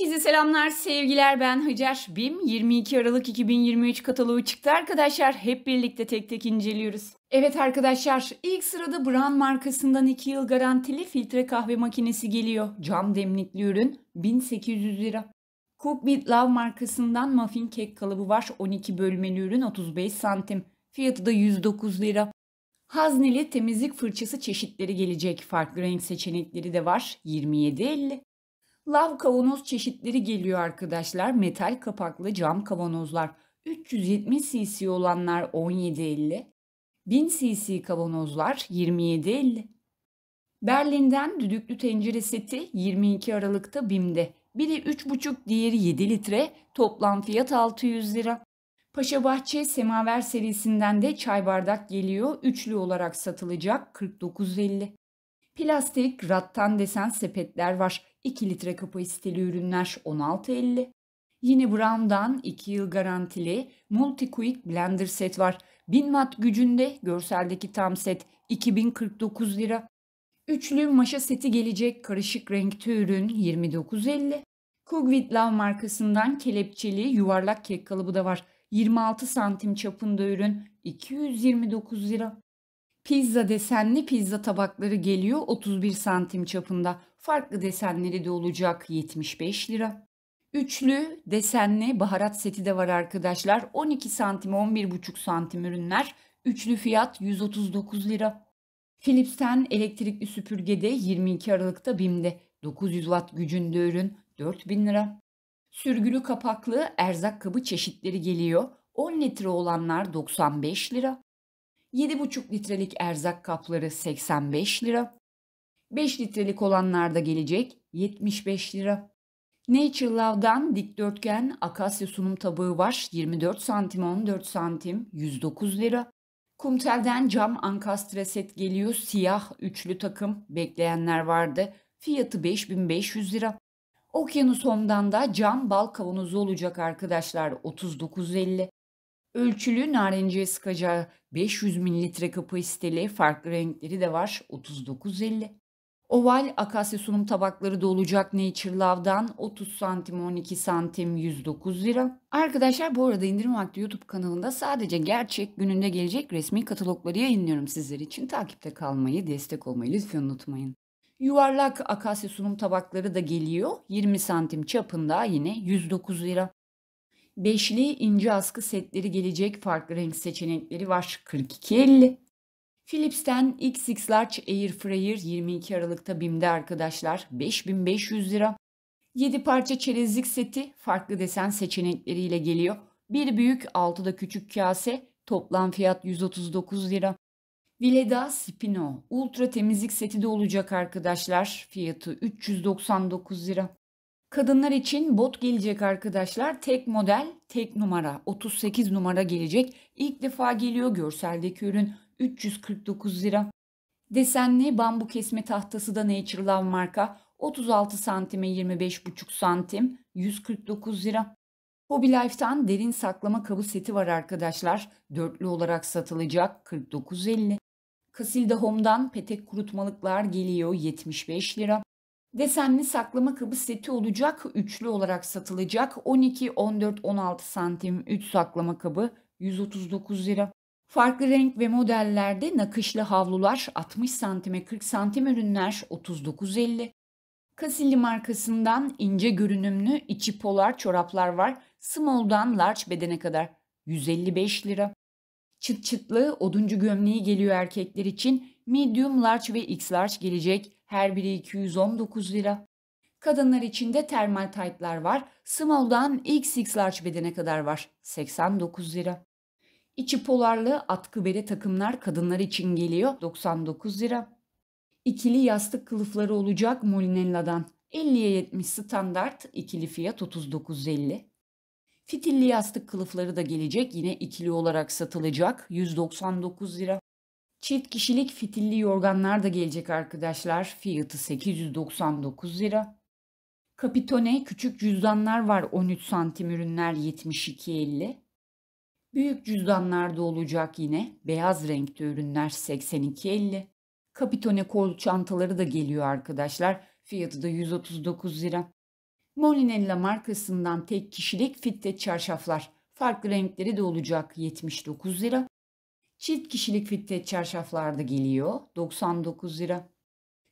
Herkese selamlar, sevgiler. Ben Hacer Bim. 22 Aralık 2023 kataloğu çıktı arkadaşlar. Hep birlikte tek tek inceliyoruz. Evet arkadaşlar, ilk sırada Brand markasından 2 yıl garantili filtre kahve makinesi geliyor. Cam demlikli ürün 1800 lira. Cook Love markasından muffin kek kalıbı var. 12 bölmeli ürün 35 santim. Fiyatı da 109 lira. Hazneli temizlik fırçası çeşitleri gelecek. Farklı renk seçenekleri de var. 27.50. Lav kavanoz çeşitleri geliyor arkadaşlar. Metal kapaklı cam kavanozlar. 370 cc olanlar 17.50. 1000 cc kavanozlar 27.50. Berlin'den düdüklü tencere seti 22 Aralık'ta BİM'de. Biri 3,5 diğeri 7 litre. Toplam fiyat 600 lira. Paşa Bahçe Semaver serisinden de çay bardak geliyor. Üçlü olarak satılacak 49.50. Plastik, rattan desen sepetler var. 2 litre kapasiteli ürünler 16.50. Yine Brown'dan 2 yıl garantili Multiquick Blender set var. 1000 watt gücünde görseldeki tam set 2049 lira. Üçlü maşa seti gelecek karışık renkte ürün 29.50. Kugwit Love markasından kelepçeli yuvarlak kek kalıbı da var. 26 santim çapında ürün 229 lira pizza desenli pizza tabakları geliyor 31 santim çapında. Farklı desenleri de olacak 75 lira. Üçlü desenli baharat seti de var arkadaşlar. 12 santim 11,5 santim ürünler. Üçlü fiyat 139 lira. Philips'ten elektrikli süpürgede 22 Aralık'ta BİM'de 900 watt gücünde ürün 4000 lira. Sürgülü kapaklı erzak kabı çeşitleri geliyor. 10 litre olanlar 95 lira. 7,5 litrelik erzak kapları 85 lira. 5 litrelik olanlarda gelecek 75 lira. Nature Love'dan dikdörtgen akasya sunum tabağı var 24 santim 14 santim 109 lira. Kumtel'den cam ankastre set geliyor siyah üçlü takım bekleyenler vardı fiyatı 5500 lira. Okyanus Home'dan da cam bal kavanozu olacak arkadaşlar 39.50. Ölçülü narinciye sıkacağı 500 mililitre kapasiteli farklı renkleri de var 39.50. Oval akasya sunum tabakları da olacak Nature Love'dan 30 santim 12 santim 109 lira. Arkadaşlar bu arada indirim vakti YouTube kanalında sadece gerçek gününde gelecek resmi katalogları yayınlıyorum sizler için. Takipte kalmayı, destek olmayı lütfen unutmayın. Yuvarlak akasya sunum tabakları da geliyor. 20 santim çapında yine 109 lira. Beşli ince askı setleri gelecek farklı renk seçenekleri var 4250. Philips'ten XX Large Air Fryer 22 Aralık'ta BİM'de arkadaşlar 5500 lira. 7 parça çerezlik seti farklı desen seçenekleriyle geliyor. Bir büyük 6 da küçük kase toplam fiyat 139 lira. Vileda Spino ultra temizlik seti de olacak arkadaşlar fiyatı 399 lira. Kadınlar için bot gelecek arkadaşlar. Tek model, tek numara. 38 numara gelecek. İlk defa geliyor görseldeki ürün 349 lira. Desenli bambu kesme tahtası da Nature Love marka. 36 santime 25,5 santim 149 lira. Hobby Life'tan derin saklama kabı seti var arkadaşlar. Dörtlü olarak satılacak 49.50. Casilda Home'dan petek kurutmalıklar geliyor 75 lira. Desenli saklama kabı seti olacak. Üçlü olarak satılacak. 12, 14, 16 santim 3 saklama kabı 139 lira. Farklı renk ve modellerde nakışlı havlular 60 santime 40 santim ürünler 39.50. Kasilli markasından ince görünümlü içi polar çoraplar var. Small'dan large bedene kadar 155 lira. Çıt çıtlı oduncu gömleği geliyor erkekler için. Medium, large ve X large gelecek. Her biri 219 lira. Kadınlar için de termal taytlar var. Small'dan XX large bedene kadar var. 89 lira. İçi polarlı atkı bere takımlar kadınlar için geliyor. 99 lira. İkili yastık kılıfları olacak Molinella'dan. 50'ye 70 standart, ikili fiyat 39.50. Fitilli yastık kılıfları da gelecek. Yine ikili olarak satılacak. 199 lira. Çift kişilik fitilli yorganlar da gelecek arkadaşlar. Fiyatı 899 lira. Kapitone küçük cüzdanlar var 13 santim ürünler 72.50. Büyük cüzdanlar da olacak yine. Beyaz renkli ürünler 82.50. Kapitone kol çantaları da geliyor arkadaşlar. Fiyatı da 139 lira. Molinella markasından tek kişilik fitte çarşaflar. Farklı renkleri de olacak 79 lira. Çift kişilik fitte çarşaflar da geliyor 99 lira.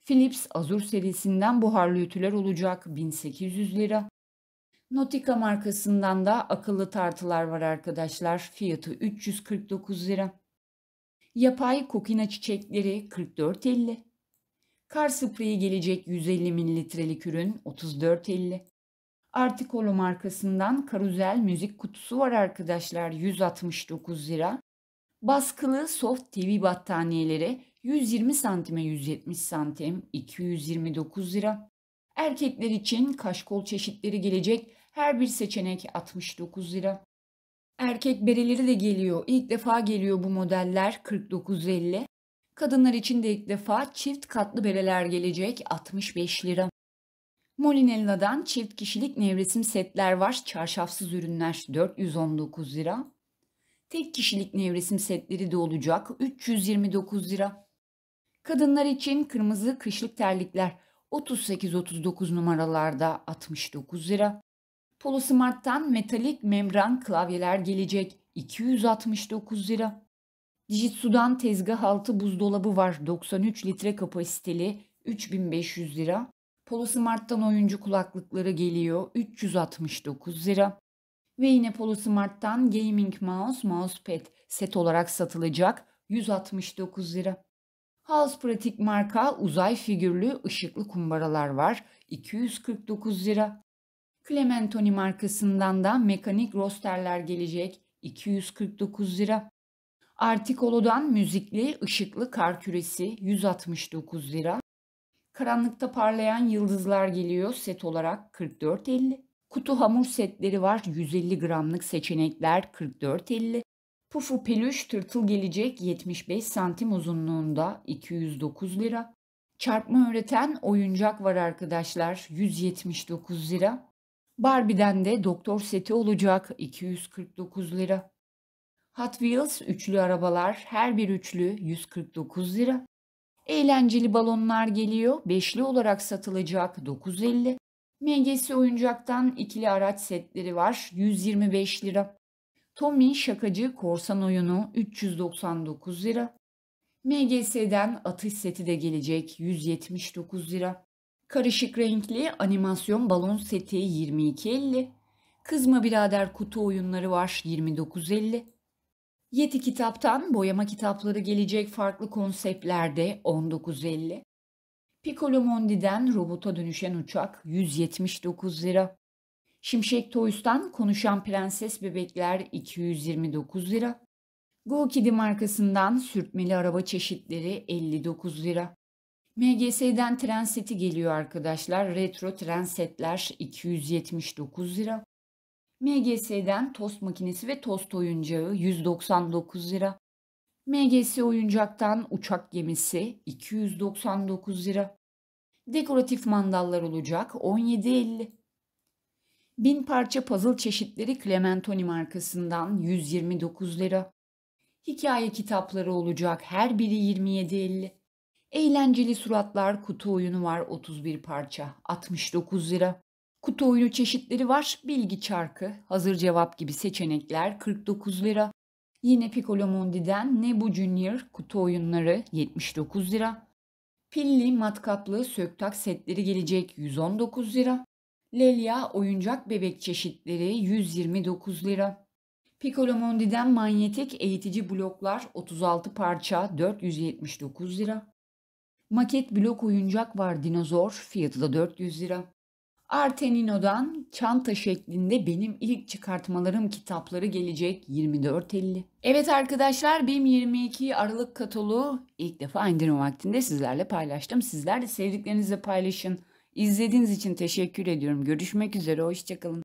Philips Azur serisinden buharlı ütüler olacak 1800 lira. Nautica markasından da akıllı tartılar var arkadaşlar. Fiyatı 349 lira. Yapay kokina çiçekleri 44.50. Kar spreyi gelecek 150 mililitrelik ürün 34.50. Artikolo markasından karuzel müzik kutusu var arkadaşlar 169 lira. Baskılı soft TV battaniyeleri 120 santime 170 santim 229 lira. Erkekler için kaşkol çeşitleri gelecek her bir seçenek 69 lira. Erkek bereleri de geliyor. İlk defa geliyor bu modeller 49.50. Kadınlar için de ilk defa çift katlı bereler gelecek 65 lira. Molinella'dan çift kişilik nevresim setler var. Çarşafsız ürünler 419 lira. Tek kişilik nevresim setleri de olacak 329 lira. Kadınlar için kırmızı kışlık terlikler 38-39 numaralarda 69 lira. Polosmart'tan metalik membran klavyeler gelecek 269 lira. Dijitsu'dan tezgah altı buzdolabı var 93 litre kapasiteli 3500 lira. Polosmart'tan oyuncu kulaklıkları geliyor 369 lira. Ve yine Polosmart'tan gaming mouse, mousepad set olarak satılacak 169 lira. House Pratik marka uzay figürlü ışıklı kumbaralar var 249 lira. Clementoni markasından da mekanik rosterler gelecek 249 lira. Artikolo'dan müzikli ışıklı kar küresi 169 lira. Karanlıkta parlayan yıldızlar geliyor set olarak 44.50. Kutu hamur setleri var 150 gramlık seçenekler 44.50. Pufu peluş tırtıl gelecek 75 santim uzunluğunda 209 lira. Çarpma öğreten oyuncak var arkadaşlar 179 lira. Barbie'den de doktor seti olacak 249 lira. Hot Wheels üçlü arabalar her bir üçlü 149 lira. Eğlenceli balonlar geliyor. Beşli olarak satılacak 9.50. MGS oyuncaktan ikili araç setleri var. 125 lira. Tommy şakacı korsan oyunu 399 lira. MGS'den atış seti de gelecek 179 lira. Karışık renkli animasyon balon seti 22.50. Kızma birader kutu oyunları var 29.50. Yeti kitaptan boyama kitapları gelecek farklı konseptlerde 19.50. Piccolo Mondi'den robota dönüşen uçak 179 lira. Şimşek Toys'tan konuşan prenses bebekler 229 lira. Go Kidi markasından sürtmeli araba çeşitleri 59 lira. MGS'den tren seti geliyor arkadaşlar. Retro tren setler 279 lira. MGS'den tost makinesi ve tost oyuncağı 199 lira. MGS oyuncaktan uçak gemisi 299 lira. Dekoratif mandallar olacak 17.50. Bin parça puzzle çeşitleri Clementoni markasından 129 lira. Hikaye kitapları olacak her biri 27.50. Eğlenceli suratlar kutu oyunu var 31 parça 69 lira. Kutu oyunu çeşitleri var. Bilgi çarkı, hazır cevap gibi seçenekler 49 lira. Yine Piccolo Mondi'den Nebu Junior kutu oyunları 79 lira. Pilli matkaplı söktak setleri gelecek 119 lira. Lelya oyuncak bebek çeşitleri 129 lira. Piccolo Mondi'den manyetik eğitici bloklar 36 parça 479 lira. Maket blok oyuncak var dinozor fiyatı da 400 lira. Artenino'dan çanta şeklinde benim ilk çıkartmalarım kitapları gelecek 24.50. Evet arkadaşlar BİM 22 Aralık kataloğu ilk defa indirim vaktinde sizlerle paylaştım. Sizler de sevdiklerinizle paylaşın. İzlediğiniz için teşekkür ediyorum. Görüşmek üzere, hoşçakalın.